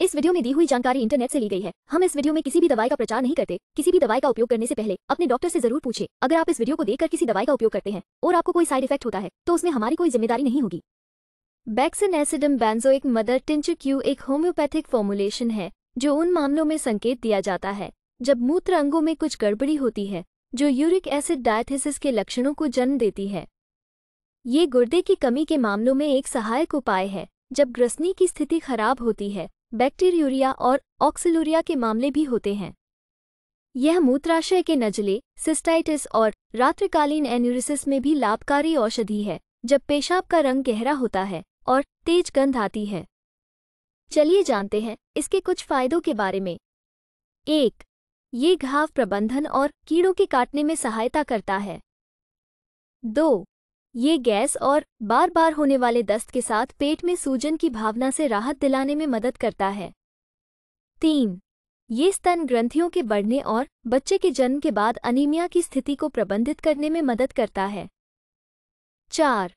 इस वीडियो में दी हुई जानकारी इंटरनेट से ली गई है हम इस वीडियो में किसी भी दवाई का प्रचार नहीं करते किसी भी दवाई का उपयोग करने से पहले अपने डॉक्टर से जरूर पूछे अगर आप इस वीडियो को देखकर किसी दवाई का उपयोग करते हैं और आपको कोई साइड इफेक्ट होता है तो उसमें हमारी कोई जिम्मेदारी नहीं होगी बैक्सिन एसिडम एक मदर टिंचर क्यू एक होम्योपैथिक फॉर्मुलेशन है जो उन मामलों में संकेत दिया जाता है जब मूत्र अंगों में कुछ गड़बड़ी होती है जो यूरिक एसिड डायथिसिस के लक्षणों को जन्म देती है ये गुर्दे की कमी के मामलों में एक सहायक उपाय है जब ग्रसनी की स्थिति खराब होती है बैक्टीरियूरिया और ऑक्सिलूरिया के मामले भी होते हैं यह मूत्राशय के नजले सिस्टाइटिस और रात्रिकालीन एन्यूरिसिस में भी लाभकारी औषधि है जब पेशाब का रंग गहरा होता है और तेज गंध आती है चलिए जानते हैं इसके कुछ फायदों के बारे में एक ये घाव प्रबंधन और कीड़ों के काटने में सहायता करता है दो ये गैस और बार बार होने वाले दस्त के साथ पेट में सूजन की भावना से राहत दिलाने में मदद करता है तीन ये स्तन ग्रंथियों के बढ़ने और बच्चे के जन्म के बाद अनीमिया की स्थिति को प्रबंधित करने में मदद करता है चार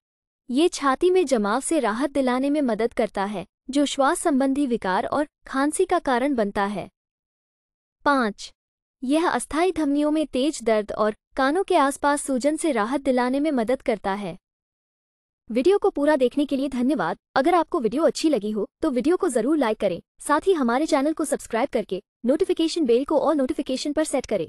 ये छाती में जमाव से राहत दिलाने में मदद करता है जो श्वास संबंधी विकार और खांसी का कारण बनता है पाँच यह अस्थायी धमनियों में तेज दर्द और कानों के आसपास सूजन से राहत दिलाने में मदद करता है वीडियो को पूरा देखने के लिए धन्यवाद अगर आपको वीडियो अच्छी लगी हो तो वीडियो को जरूर लाइक करें साथ ही हमारे चैनल को सब्सक्राइब करके नोटिफिकेशन बेल को और नोटिफिकेशन पर सेट करें